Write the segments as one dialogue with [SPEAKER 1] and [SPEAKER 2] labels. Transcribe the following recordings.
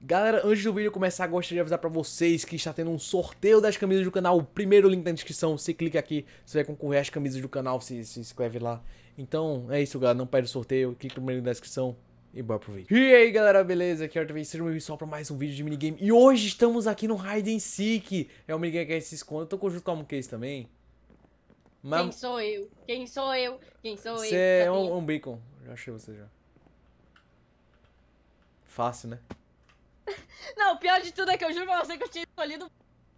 [SPEAKER 1] Galera, antes do vídeo começar, gostaria de avisar pra vocês que está tendo um sorteio das camisas do canal. O primeiro link na descrição, você clica aqui, você vai concorrer às camisas do canal, se, se inscreve lá. Então, é isso, galera, não perde o sorteio, clica no primeiro link na descrição e bora pro vídeo. E aí, galera, beleza? Aqui é o Artavei, sejam bem-vindos só pra mais um vídeo de minigame. E hoje estamos aqui no Hide and Seek. É um minigame que a gente se esconde, eu tô junto com a Monkeys também. Mas... Quem
[SPEAKER 2] sou eu? Quem sou eu? Quem sou eu? Você é
[SPEAKER 1] um, um beacon, já achei você já. Fácil, né?
[SPEAKER 2] Não, o pior de tudo é que eu juro pra você que eu tinha escolhido.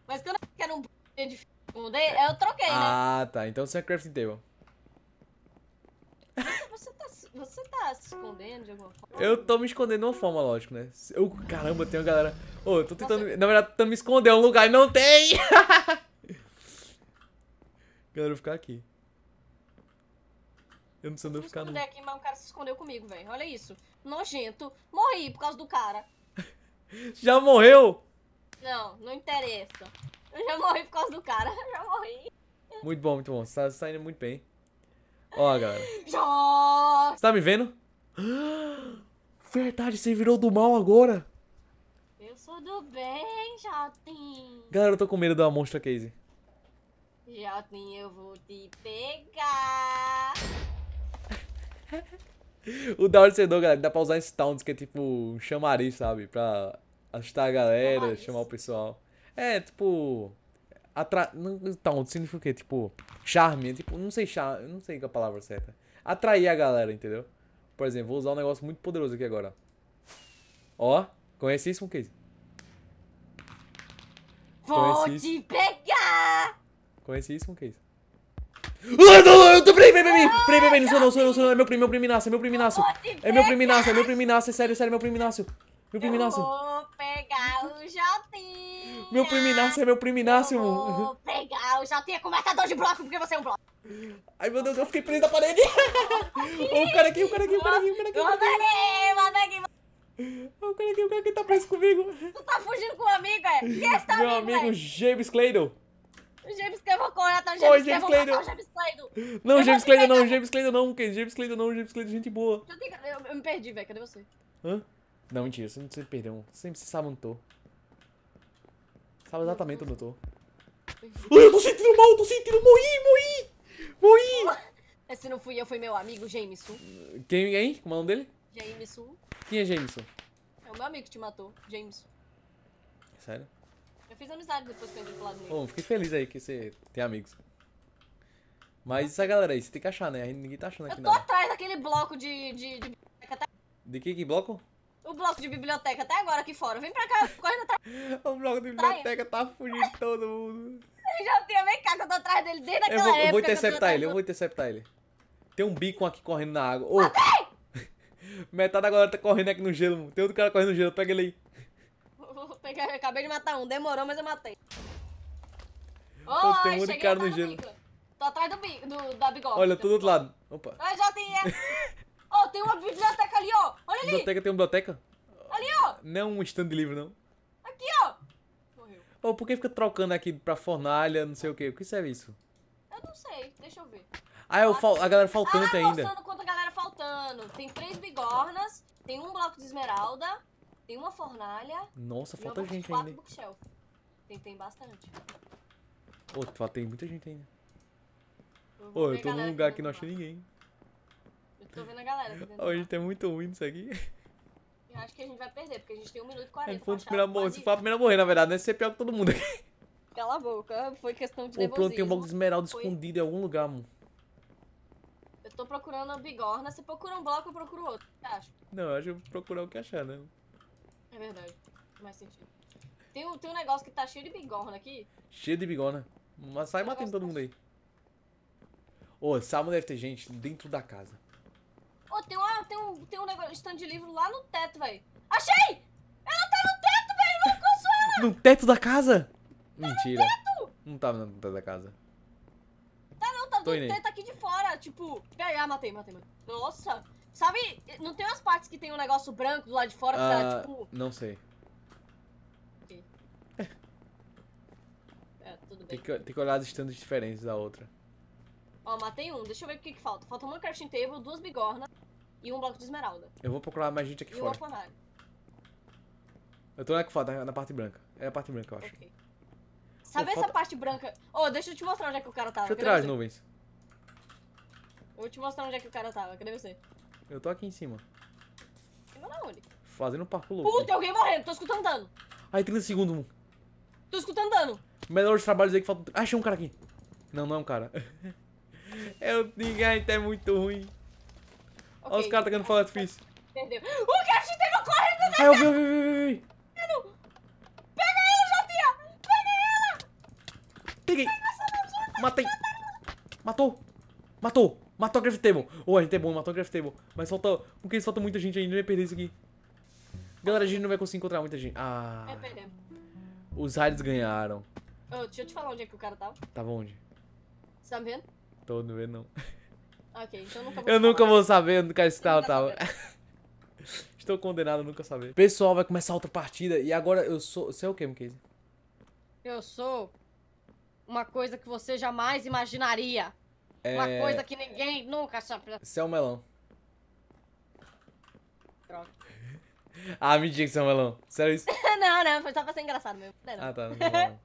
[SPEAKER 2] Mas quando eu quero um de dificuldade, eu troquei, né?
[SPEAKER 1] Ah, tá. Então você é crafting table.
[SPEAKER 2] Você tá, você tá se escondendo de alguma forma? Eu
[SPEAKER 1] tô me escondendo de uma forma, lógico, né? Eu, caramba, tem uma galera. Ô, oh, eu tô tentando. Na verdade, tô me esconder em é um lugar e não tem! galera, eu vou ficar aqui. Eu não sei onde eu ficar, não. Eu
[SPEAKER 2] aqui, mas um cara se escondeu comigo, velho. Olha isso. Nojento. Morri por causa do cara.
[SPEAKER 1] Já morreu?
[SPEAKER 2] Não, não interessa. Eu já morri por causa do cara. Eu já morri.
[SPEAKER 1] Muito bom, muito bom. Você tá, saindo muito bem. Ó, galera. Você tá me vendo? Verdade, você virou do mal agora.
[SPEAKER 2] Eu sou do bem, Jotin.
[SPEAKER 1] Galera, eu tô com medo da Monstra Case.
[SPEAKER 2] Jotin, eu vou te pegar.
[SPEAKER 1] o da do galera, dá pra usar esse taunt que é tipo um chamariz, sabe? Pra Assustar a galera, Nossa. chamar o pessoal. É, tipo. Atra... Então, significa o quê? Tipo, charme. Tipo, não sei charme, não sei é a palavra certa. Atrair a galera, entendeu? Por exemplo, vou usar um negócio muito poderoso aqui agora. Ó, conhece isso, Casey?
[SPEAKER 2] Vou conhece
[SPEAKER 1] te isso? pegar! Conhece isso, Casey? Não, não, eu tô peraí, peraí, peraí, não sou não, sou não, sou não, é meu primo, meu priminácio, é meu priminácio. É meu priminácio, é meu priminácio, é, é sério, sério, é meu priminácio. Meu priminácio. Meu priminácio é meu priminácio. Vou
[SPEAKER 2] pegar, eu já tenho com de bloco porque você é um bloco.
[SPEAKER 1] Ai meu Deus, eu fiquei preso na parede. o cara aqui, o cara aqui, o cara aqui, o cara aqui. O cara aqui, o cara aqui, o cara aqui tá preso comigo. Tu tá
[SPEAKER 2] fugindo com o amigo, é? Quem é esse teu amigo? Meu amigo
[SPEAKER 1] James Cleidon.
[SPEAKER 2] O James Clay vou correr atrás do James, Oi, James Clay. James Clay.
[SPEAKER 1] Não, James Cleidon, não, James Cleidon, não, James Clay é gente boa.
[SPEAKER 2] Eu, me perdi, velho. Cadê você?
[SPEAKER 1] Hã? Não, mentira, você não se perdeu. Sempre se sabantou. Sabe exatamente onde eu tô.
[SPEAKER 2] Ai, eu tô sentindo mal, eu tô sentindo. Morri, morri! Morri! Esse é, não fui eu, foi meu amigo Jameson.
[SPEAKER 1] Quem, hein? Como é o nome dele? Jameson. Quem é Jameson?
[SPEAKER 2] É o meu amigo que te matou, Jameson. Sério? Eu fiz amizade depois que eu entrei pro lado dele. Bom,
[SPEAKER 1] fiquei feliz aí que você tem amigos. Mas essa galera aí, você tem que achar, né? Ninguém tá achando aqui, não. Eu tô
[SPEAKER 2] atrás daquele bloco de... De, de...
[SPEAKER 1] de que, que bloco?
[SPEAKER 2] o bloco de biblioteca tá agora aqui fora. Vem pra cá, corre atrás. o bloco de tá biblioteca
[SPEAKER 1] tá fugindo de todo mundo.
[SPEAKER 2] Eu já tinha, vem cá que eu tô atrás dele desde aquela eu vou, época. Eu vou interceptar eu ele, eu vou
[SPEAKER 1] interceptar ele. Tem um bico aqui correndo na água.
[SPEAKER 2] Oh.
[SPEAKER 1] Metade da galera tá correndo aqui no gelo. Tem outro cara correndo no gelo, pega ele aí.
[SPEAKER 2] Peguei, acabei de matar um, demorou, mas eu matei.
[SPEAKER 1] Oh, tem um cara no gelo. Bico.
[SPEAKER 2] Tô atrás do bico, do, da bigode. Olha, tô do
[SPEAKER 1] outro lado. Opa. Oi,
[SPEAKER 2] ah, Jotinha. Ó, oh, tem uma biblioteca ali, ó. Olha ali. Biblioteca, tem uma biblioteca? Ali, ó.
[SPEAKER 1] Não é um stand de livro, não. Aqui, ó. Morreu. Ô, oh, por que fica trocando aqui pra fornalha, não sei o quê? O que serve isso?
[SPEAKER 2] Eu não sei. Deixa eu ver.
[SPEAKER 1] Ah, o fal... a galera faltando ah, ainda. mostrando
[SPEAKER 2] quanto a galera faltando. Tem três bigornas, tem um bloco de esmeralda, tem uma fornalha. Nossa, falta gente quatro ainda. Tem, tem bastante.
[SPEAKER 1] Ô, oh, tem muita gente ainda.
[SPEAKER 2] Ô, eu, oh, eu tô num lugar
[SPEAKER 1] que não achei ninguém.
[SPEAKER 2] Tô vendo a galera aqui Hoje
[SPEAKER 1] tá? tem muito ruim isso aqui.
[SPEAKER 2] Eu acho que a gente vai perder, porque a gente tem 1
[SPEAKER 1] minuto e 40. A foi, se for a primeira a morrer, na verdade, né? Você é pior que todo mundo aqui.
[SPEAKER 2] Cala a boca, foi questão de nervosismo. Pronto, tem um bloco de esmeralda foi... escondido
[SPEAKER 1] em algum lugar, mano.
[SPEAKER 2] Eu tô procurando a bigorna. Você procura um bloco, eu procuro outro. O que acha?
[SPEAKER 1] Não, eu acho que procurar o que achar, né?
[SPEAKER 2] É verdade. Mais sentido. Tem um, tem um negócio que tá cheio de bigorna aqui.
[SPEAKER 1] Cheio de bigorna. Mas sai matando todo mundo aí. Ô, oh, Salmo deve ter gente dentro da casa
[SPEAKER 2] oh, tem, tem um, tem um negócio, stand de livro lá no teto, velho. Achei! Ela tá no teto, velho! Não alcanço ela!
[SPEAKER 1] No teto da casa? Tá Mentira. Teto. Não tava no teto da casa.
[SPEAKER 2] Tá não, tá Tô no teto aqui de fora. Tipo, ah, matei, matei, matei. Nossa! Sabe, não tem umas partes que tem um negócio branco do lado de fora que tá, ah, tipo... Não sei. É, é tem, que,
[SPEAKER 1] tem que, olhar as estandes diferentes da outra.
[SPEAKER 2] Ó, matei um. Deixa eu ver o que, que falta. Falta uma crafting table, duas bigornas. E um bloco de esmeralda.
[SPEAKER 1] Eu vou procurar mais gente aqui e fora. E um alforrário. Eu tô aqui fora, na parte branca. É a parte branca, eu acho.
[SPEAKER 2] Ok. Sabe oh, essa falta... parte branca? Ô, oh, deixa eu te mostrar onde é que o cara tava. Deixa eu tirar as nuvens. Eu vou te mostrar onde é que o cara tava. Cadê você?
[SPEAKER 1] Eu tô aqui em cima. Cima na onde? Fazendo um parkour louco. Puta, tem alguém
[SPEAKER 2] morrendo. Tô escutando dano.
[SPEAKER 1] Ai, 30 segundos.
[SPEAKER 2] Tô escutando dano.
[SPEAKER 1] Melhores trabalhos aí que faltam. Ah, achei um cara aqui. Não, não é um cara. Eu, é, ninguém, tá, é muito ruim. Olha os caras tacando fogo artifício. Tá
[SPEAKER 2] perdeu. O cara chutei no correndo da. Ah, eu vi, eu vi,
[SPEAKER 1] eu vi. Pega ela, Jotinha! Pega ela! Peguei. Matei. Matou. Matou. Matou a Graft Table. Oh, a gente é bom, matou a Graft Table. Mas falta... Porque falta muita gente ainda, vai né? perder isso aqui. Galera, a gente não vai conseguir encontrar muita gente. Ah. É, perdemos. Os Hides ganharam.
[SPEAKER 2] Oh, deixa eu te falar onde é que o cara tava. Tá. Tava onde? Você tá me vendo? Tô não vendo, não. Ok, então nunca
[SPEAKER 1] vou Eu nunca vou saber onde é esse carro tava. Estou condenado a nunca saber. Pessoal, vai começar outra partida. E agora eu sou. Você é o que, Mukase?
[SPEAKER 2] Eu sou uma coisa que você jamais imaginaria.
[SPEAKER 1] É... Uma coisa que
[SPEAKER 2] ninguém nunca sabe.
[SPEAKER 1] Você é um melão. Droga. Ah, me diga que você é um melão. Sério isso?
[SPEAKER 2] não, não, só pra ser engraçado mesmo. Não, não. Ah, tá. Não, não.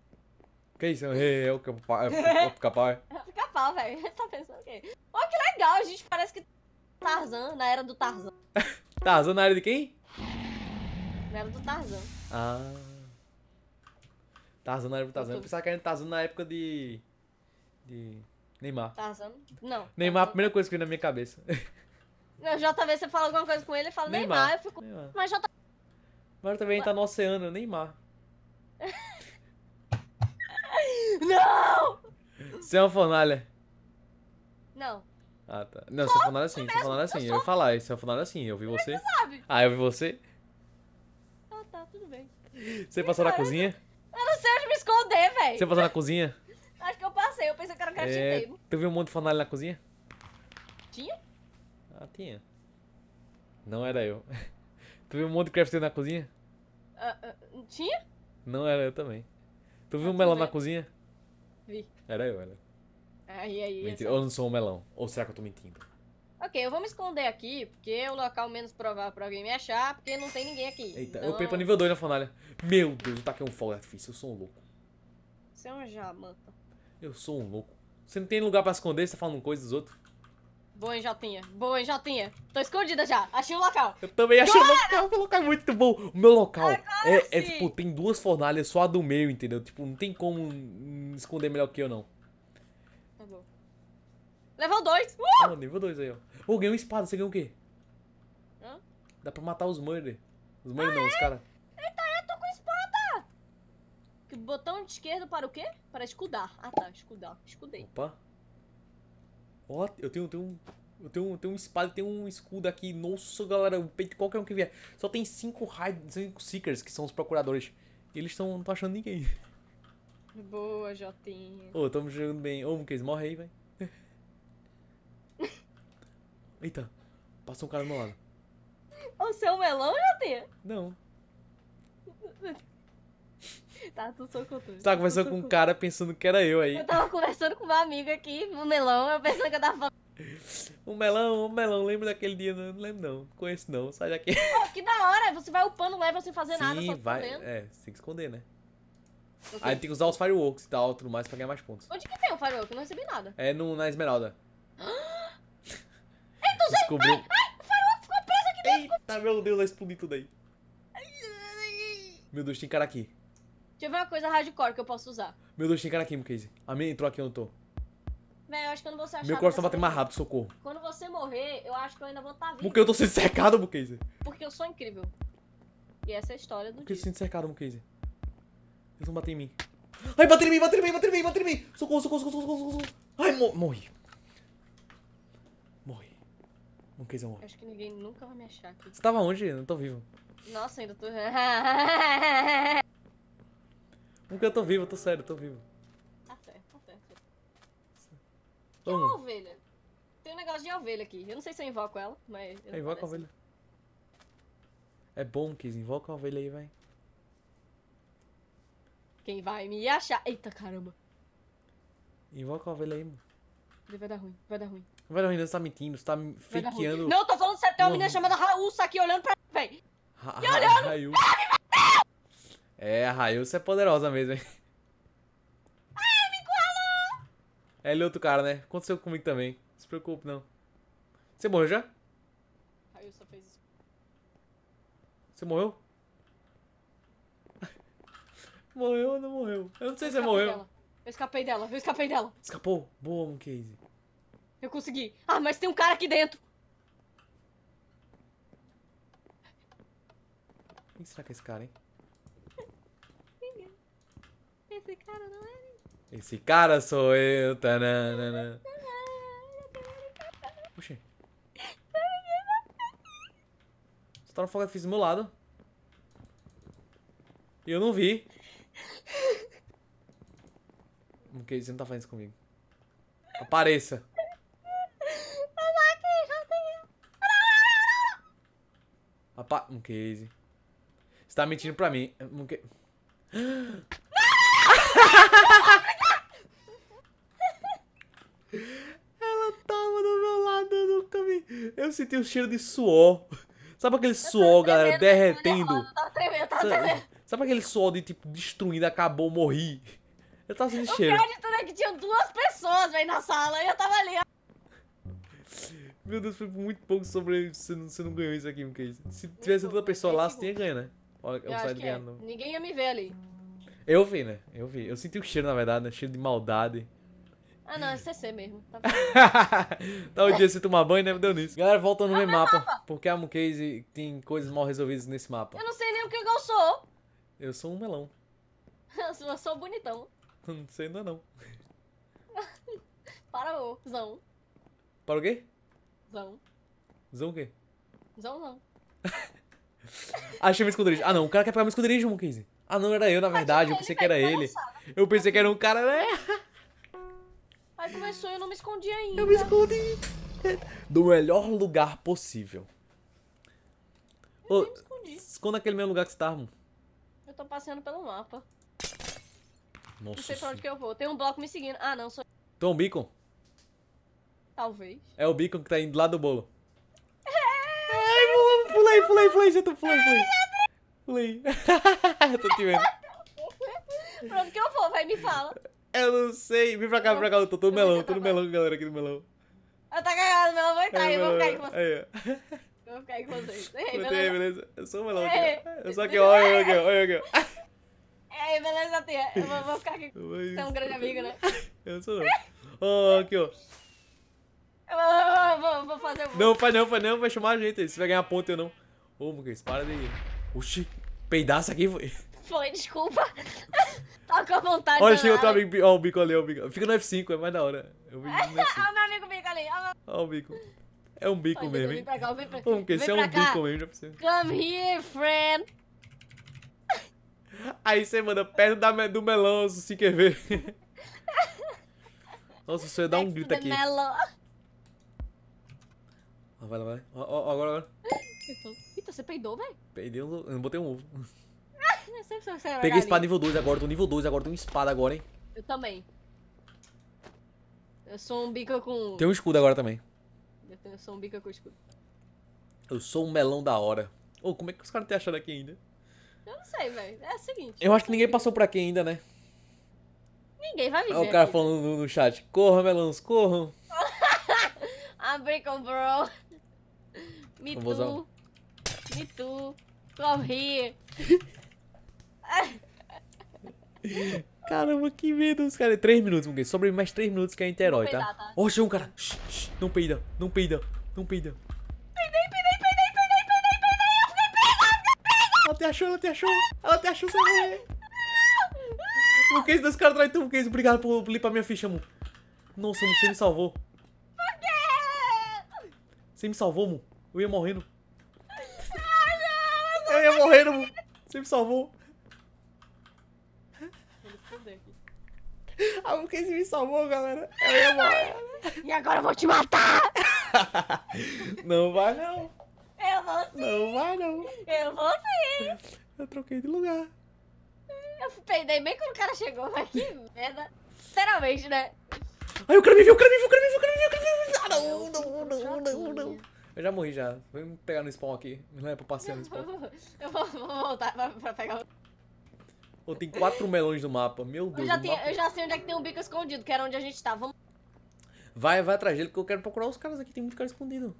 [SPEAKER 1] Que isso? É o pica-pau. É o pica-pau,
[SPEAKER 2] pica velho. Você tá pensando o quê? Ó, oh, que legal, a gente parece que Tarzan, na era do Tarzan.
[SPEAKER 1] Tarzan na era de quem?
[SPEAKER 2] Na era do Tarzan.
[SPEAKER 1] Ah. Tarzan na era do Tarzan. Eu pensava que era Tarzan na época de. De. Neymar.
[SPEAKER 2] Tarzan? Não.
[SPEAKER 1] Neymar é a primeira coisa que veio na minha cabeça.
[SPEAKER 2] Não, JV, você fala alguma coisa com ele, ele fala Neymar. Neymar. Eu fico. Neymar. Mas JV.
[SPEAKER 1] Mas também tá no oceano, Neymar. Não! Você é uma fornalha. Não. Ah, tá. Não, você é fornalha sim, você é fornalha sim. Eu, eu ia falar, você é fornalha sim. Eu vi você. Você sabe. Ah, eu vi você.
[SPEAKER 2] Ah, tá, tudo bem.
[SPEAKER 1] Você passou na então, cozinha?
[SPEAKER 2] Eu não sei onde me esconder, velho. Você passou na cozinha? Acho que eu passei, eu pensei que era um é...
[SPEAKER 1] Tu viu um monte de fornalha na cozinha? Tinha? Ah, tinha. Não era eu. tu viu um monte de crafter na cozinha?
[SPEAKER 2] Uh, uh, tinha?
[SPEAKER 1] Não era eu também. Tu viu um melão na cozinha? Vi. Era eu, era.
[SPEAKER 2] Aí, aí. Mentira, eu não
[SPEAKER 1] sou um melão. Ou será que eu tô mentindo?
[SPEAKER 2] Ok, eu vou me esconder aqui, porque é o local menos provável pra alguém me achar, porque não tem ninguém aqui. Eita, então... eu peguei nível
[SPEAKER 1] 2 na fornalha. Meu Deus, tá aqui um fogo difícil. eu sou um louco.
[SPEAKER 2] Você é um jamanta.
[SPEAKER 1] Eu sou um louco. Você não tem lugar pra esconder, você tá falando coisa dos outros.
[SPEAKER 2] Boa, hein, Jotinha. Boa, hein, Jotinha. Tô escondida já. Achei o um local. Eu
[SPEAKER 1] também achei o local. Meu local é muito bom. O meu local é, é, tipo, tem duas fornalhas só a do meio, entendeu? Tipo, não tem como esconder melhor que eu, não. Tá bom. Level 2. Uh! Ah, nível 2 aí, ó. Ô, oh, ganhei uma espada. Você ganhou o quê? Hã? Dá pra matar os murder. Os murder ah, não, é? os caras.
[SPEAKER 2] Eita, eu tô com espada. Botão de esquerda para o quê? Para escudar. Ah, tá. Escudar. Escudei.
[SPEAKER 1] Opa. Ó, eu tenho, tenho um... Eu tenho, tenho um espada, tenho um escudo aqui. Nossa, galera, o peito qualquer um que vier. Só tem cinco raid, cinco seekers, que são os procuradores. E eles estão não estão achando ninguém.
[SPEAKER 2] Boa, Jotinha. Ô, oh,
[SPEAKER 1] tamo jogando bem. Ô, oh, Mukes, morre aí, velho. Eita, passou um cara do meu lado.
[SPEAKER 2] O seu melão, Jotinha? Não. Tá, tu sou tudo. Você tá conversando com um cara
[SPEAKER 1] pensando que era eu aí. Eu
[SPEAKER 2] tava conversando com uma amiga aqui, no um melão, eu pensando que eu tava falando.
[SPEAKER 1] O melão, o melão, lembro daquele dia, não, não lembro não, não conheço não, sai daqui. Pô,
[SPEAKER 2] que da hora, você vai upando level sem fazer Sim, nada, só vai,
[SPEAKER 1] É, tem que esconder, né? Okay. Aí tem que usar os fireworks e tal, tudo mais pra ganhar mais pontos.
[SPEAKER 2] Onde que tem o firework? Eu não recebi nada.
[SPEAKER 1] É no, na esmeralda. Eita, você... Ai, ai, o firework
[SPEAKER 2] ficou preso aqui
[SPEAKER 1] dentro. Eita, meu Deus, vai explodir tudo aí. Meu Deus, tem cara aqui.
[SPEAKER 2] Deixa eu ver uma coisa hardcore que eu posso usar.
[SPEAKER 1] Meu Deus, tem cara aqui, Casey. A minha entrou aqui, eu não tô.
[SPEAKER 2] Véi, eu acho que eu não vou ser achado. Meu coração vai batendo mais rápido, socorro. Quando você morrer, eu acho que eu ainda vou estar tá vivo. Porque eu tô sendo cercado, Casey. Porque eu sou incrível. E essa é a história do Porque dia. eu
[SPEAKER 1] sinto cercado, Casey. Eles vão bater em mim. Ai, bater em mim, bater em mim, bater em mim, bater em mim. Socorro, socorro, socorro, socorro, socorro. Ai, mor morri. Morri. eu
[SPEAKER 2] Acho que ninguém nunca vai me achar aqui. Você
[SPEAKER 1] tava onde? Eu não tô vivo.
[SPEAKER 2] Nossa, ainda tô...
[SPEAKER 1] Porque eu tô vivo, eu tô sério, eu tô vivo.
[SPEAKER 2] Tá certo, tá certo. Que uma ovelha? Tem um negócio de ovelha aqui. Eu não sei se eu invoco ela, mas. É, invoca a ovelha.
[SPEAKER 1] É bom, Kiz, invoca a ovelha aí, véi.
[SPEAKER 2] Quem vai me achar? Eita caramba!
[SPEAKER 1] Invoca a ovelha aí, mano.
[SPEAKER 2] Vai dar ruim, vai dar ruim.
[SPEAKER 1] Vai dar ruim, você tá mentindo, você tá fakeando. Não, eu
[SPEAKER 2] tô falando sério, tem uma menina chamada Raul aqui olhando pra véi.
[SPEAKER 1] e olhando! Raul. É, a Railsa é poderosa mesmo, hein? Ai, ah, me é ele é outro cara, né? Aconteceu comigo também. Não se preocupe, não. Você morreu já? Railsa fez isso. Você morreu? morreu ou não morreu? Eu não sei eu se você morreu. Dela.
[SPEAKER 2] Eu escapei dela, eu escapei dela.
[SPEAKER 1] Escapou? Boa, Moncase.
[SPEAKER 2] Eu consegui. Ah, mas tem um cara aqui dentro.
[SPEAKER 1] Quem será que é esse cara, hein? Esse cara não é. Esse cara sou eu, tananana. Puxa. Você tá no meu lado. E eu não vi. Porque você não tá fazendo isso comigo. Apareça. Apa... Um case. Você tá mentindo pra mim. Um case. Ela tava do meu lado, eu nunca vi. Eu senti o um cheiro de suor. Sabe aquele suor, galera, derretendo?
[SPEAKER 2] Tá tremendo, tá tremendo.
[SPEAKER 1] Sabe aquele suor de tipo destruindo, acabou, morri? Eu tava sentindo o cheiro. O
[SPEAKER 2] pior é que tinha duas pessoas aí na sala e eu tava ali.
[SPEAKER 1] Meu Deus, foi muito pouco sobre você não, você não ganhou isso aqui, porque Se tivesse outra pessoa lá, você tinha ganho, né? é.
[SPEAKER 2] Ninguém ia me ver ali.
[SPEAKER 1] Eu vi, né? Eu vi. Eu senti o cheiro, na verdade, né? Cheiro de maldade.
[SPEAKER 2] Ah, não, é CC mesmo. Tá,
[SPEAKER 1] tá um dia você tomar banho, né? deu nisso. Galera, volta no meu mapa, Porque a Mukase tem coisas mal resolvidas nesse mapa.
[SPEAKER 2] Eu não sei nem o que eu sou.
[SPEAKER 1] Eu sou um melão.
[SPEAKER 2] eu sou bonitão.
[SPEAKER 1] Não sei ainda não.
[SPEAKER 2] Para o zão. Para o quê? Zão. Zão o quê? Zão não.
[SPEAKER 1] Achei meu esconderijo. Ah, não. O cara quer pegar meu esconderijo, Mukase. Ah, não, era eu, na verdade. Eu pensei que era ele. Né? Eu pensei que era um cara. Né?
[SPEAKER 2] Aí começou e eu não me escondi ainda. Eu me escondi.
[SPEAKER 1] Do melhor lugar possível. Eu me escondi. Esconda aquele mesmo lugar que você tá, mano.
[SPEAKER 2] Eu tô passeando pelo mapa.
[SPEAKER 1] Nossa. Não sei pra onde
[SPEAKER 2] que eu vou. Tem um bloco me seguindo. Ah, não, sou. Tem um beacon? Talvez.
[SPEAKER 1] É o beacon que tá indo lá do bolo.
[SPEAKER 2] É, Ai,
[SPEAKER 1] pulei, pulei, pulei, pulei, pulei. Lei. Tô te vendo.
[SPEAKER 2] Pronto que eu vou? Vai, me fala.
[SPEAKER 1] Eu não sei. Vem pra cá, vem pra cá. Eu tô todo melão, tô no melão, galera, aqui no melão.
[SPEAKER 2] Eu tá cagado, melão, vai estar. Eu vou ficar aí com você. Aí, eu vou ficar aí com vocês. Ei, beleza? beleza?
[SPEAKER 1] Eu sou o melão aqui. Né? Eu sou aqui, olha olha, aqui, olha eu aqui.
[SPEAKER 2] Ei, beleza, tia. Eu vou, vou ficar aqui.
[SPEAKER 1] Você é um
[SPEAKER 2] grande amigo, né?
[SPEAKER 1] Eu sou Ó, oh, aqui, ó.
[SPEAKER 2] Eu vou, vou, vou fazer o... Não,
[SPEAKER 1] faz não, faz não. Vai chamar a gente. Se vai ganhar ponto eu não. Ô, Lucas, para ir. Oxi, peidaço aqui foi.
[SPEAKER 2] Foi, desculpa. Tava com a vontade. Olha, chegou outro
[SPEAKER 1] amigo. Ó, o bico ali, ó, o bico. Fica no F5, é mais da hora. É o Olha o meu
[SPEAKER 2] amigo bico ali. Olha
[SPEAKER 1] o bico. É um bico Olha, mesmo. Vem pra
[SPEAKER 2] cá, vem pra cá. Vamos, esse é um cá. bico mesmo, já
[SPEAKER 1] percebi. Come
[SPEAKER 2] here, friend.
[SPEAKER 1] Aí você manda perto da, do melão, se você quer ver. Nossa, você ia dar um grito aqui. Melon. Ah, vai lá, vai lá. Ó, ó, agora,
[SPEAKER 2] agora. Eita, você peidou, velho?
[SPEAKER 1] Peidei um. Eu não botei um ovo.
[SPEAKER 2] É, Peguei espada nível
[SPEAKER 1] 2 agora, tô nível 2, agora tenho espada agora, hein?
[SPEAKER 2] Eu também. Eu sou um bica com. Tem um
[SPEAKER 1] escudo agora também.
[SPEAKER 2] Eu, tenho, sou um bica com escudo.
[SPEAKER 1] Eu sou um melão da hora. Ô, oh, como é que os caras estão achando aqui ainda?
[SPEAKER 2] Eu não sei, velho. É o seguinte. Eu
[SPEAKER 1] acho que ninguém passou por aqui ainda, né?
[SPEAKER 2] Ninguém vai me Olha Olha o cara aqui,
[SPEAKER 1] falando no, chat. Corra, melões, corram.
[SPEAKER 2] I'm bro. Me too. E tu. Corri.
[SPEAKER 1] Caramba, que medo. Os caras. Três minutos, Muguê. Sobre mais três minutos que a gente é herói, tá? peidar, tá? Ó, tá? um cara. Shh, shh, não peida, não peida, não peida. Peidei, peidei, peidei, peidei, peidei, peidei. Eu fiquei presa. Ela te achou, ela te achou. Ela te achou, você Muguês, dois caras atrás de tu, Muguês. Obrigado por, por limpar minha ficha, Mu. Nossa, você me salvou. Por
[SPEAKER 2] quê?
[SPEAKER 1] Você me salvou, Mu. Eu ia morrendo morrendo. Você me salvou. A Lucas me salvou, galera. Eu ia morrer. E agora eu vou te matar. não vai,
[SPEAKER 2] não. Eu vou sim. Não vai, não. Eu vou sim.
[SPEAKER 1] Eu troquei de lugar.
[SPEAKER 2] Eu peidei bem quando o cara chegou, mas que merda. Sinceramente, né?
[SPEAKER 1] Ai, o cara me viu, o cara me viu, o cara me viu, o cara me viu,
[SPEAKER 2] o cara me não, não, não, não, não.
[SPEAKER 1] Eu já morri já. Vamos pegar no spawn aqui. Não é pra passear no spawn.
[SPEAKER 2] eu vou, vou voltar pra, pra pegar o.
[SPEAKER 1] Oh, tem quatro melões no mapa. Meu Deus. Eu já, tenho,
[SPEAKER 2] mapa... eu já, sei onde é que tem um bico escondido, que era onde a gente tá. Vamos...
[SPEAKER 1] Vai, vai atrás dele, porque eu quero procurar os caras aqui. Tem muito cara escondido.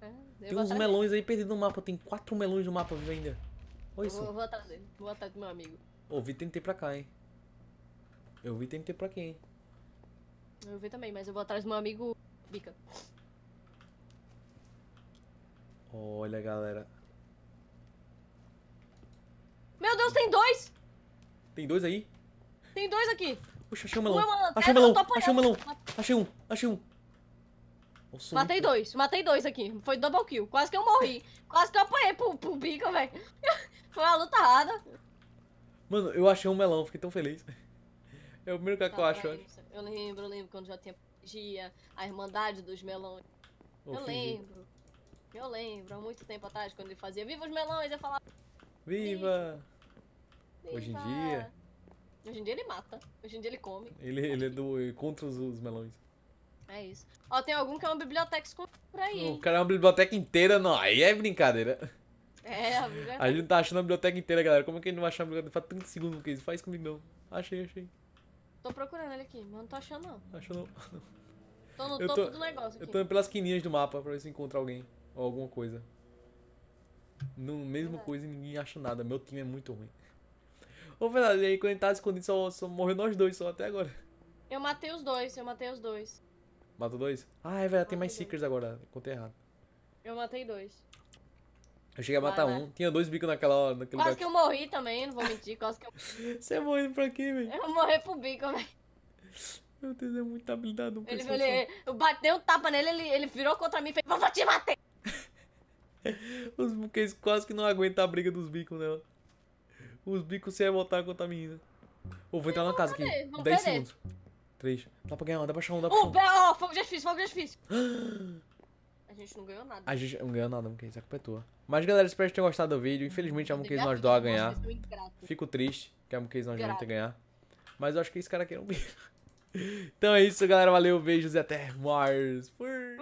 [SPEAKER 2] É, tem uns melões aí
[SPEAKER 1] perdidos no mapa. Tem quatro melões no mapa vivo ainda. Olha isso. vou
[SPEAKER 2] atrás dele. Vou atrás do meu amigo.
[SPEAKER 1] Ouvi vi TNT pra cá, hein. Eu vi TNT pra quem?
[SPEAKER 2] Eu vi também, mas eu vou atrás do meu amigo Bica.
[SPEAKER 1] Olha, galera.
[SPEAKER 2] Meu Deus, tem dois! Tem dois aí? Tem dois aqui.
[SPEAKER 1] Puxa, achei um melão. achei um melão, achei um melão. Achei um, achei um.
[SPEAKER 2] Nossa, matei muito... dois, matei dois aqui. Foi double kill. Quase que eu morri. Quase que eu apanhei pro, pro bico, velho. Foi uma luta rada.
[SPEAKER 1] Mano, eu achei um melão, fiquei tão feliz. É o primeiro que tá, eu acho. Eu
[SPEAKER 2] lembro, eu lembro quando já tinha a Irmandade dos Melões.
[SPEAKER 1] eu, eu lembro.
[SPEAKER 2] Eu lembro, há muito tempo atrás, quando ele fazia Viva os melões, eu falava...
[SPEAKER 1] Viva! Viva! Hoje em dia...
[SPEAKER 2] Hoje em dia ele mata. Hoje em dia ele come.
[SPEAKER 1] Ele, ele é do, ele é contra os, os, melões.
[SPEAKER 2] É isso. Ó, tem algum que é uma biblioteca escondida por aí. O
[SPEAKER 1] cara é uma biblioteca inteira, não. Aí é brincadeira. É, a biblioteca. A gente tá achando a biblioteca inteira, galera. Como é que a gente não vai achar a biblioteca? Faz 30 segundos que isso. Faz comigo, não. Achei, achei.
[SPEAKER 2] Tô procurando ele aqui, mas não tô achando, não.
[SPEAKER 1] Achou, não. Tô no eu topo tô, do negócio aqui. Eu tô pelas quininhas do mapa pra ver se encontrar alguém ou alguma coisa. No mesmo é coisa e ninguém acha nada. Meu time é muito ruim. Ô, Fernando, aí quando ele tava tá escondido, só, só morreu nós dois só até agora.
[SPEAKER 2] Eu matei os dois, eu matei os dois.
[SPEAKER 1] Matou dois? Ah, é verdade, tem mais dois. Seekers agora. Contei errado.
[SPEAKER 2] Eu matei dois.
[SPEAKER 1] Eu cheguei a matar Vai, um. Né? Tinha dois bicos naquela hora. Naquele quase que eu
[SPEAKER 2] morri também, não vou mentir. Quase que eu...
[SPEAKER 1] Você é morrendo por aqui, velho. Eu
[SPEAKER 2] morri pro bico, velho.
[SPEAKER 1] Meu Deus, é muita habilidade do um ele, ele,
[SPEAKER 2] eu bati um tapa nele, ele, ele virou contra mim e falou vou te matar.
[SPEAKER 1] Os buquês quase que não aguentam a briga dos bicos nela. Os bicos se revoltaram contra a menina. oh, vou entrar na casa aqui. 10 segundos. 3. Dá pra ganhar dá pra achar um, dá pra
[SPEAKER 2] achar um. oh, fogo de difícil, fogo de difícil. a gente não ganhou nada.
[SPEAKER 1] A gente não ganhou nada, Muquês, a culpa é tua. Mas galera, espero que tenham gostado do vídeo. Infelizmente a Muquês não ajudou a ganhar. Fico triste que a Muquês não ajudou a ganhar. Mas eu acho que esse cara aqui é um bicho. então é isso, galera. Valeu, beijos e até mais. Fui.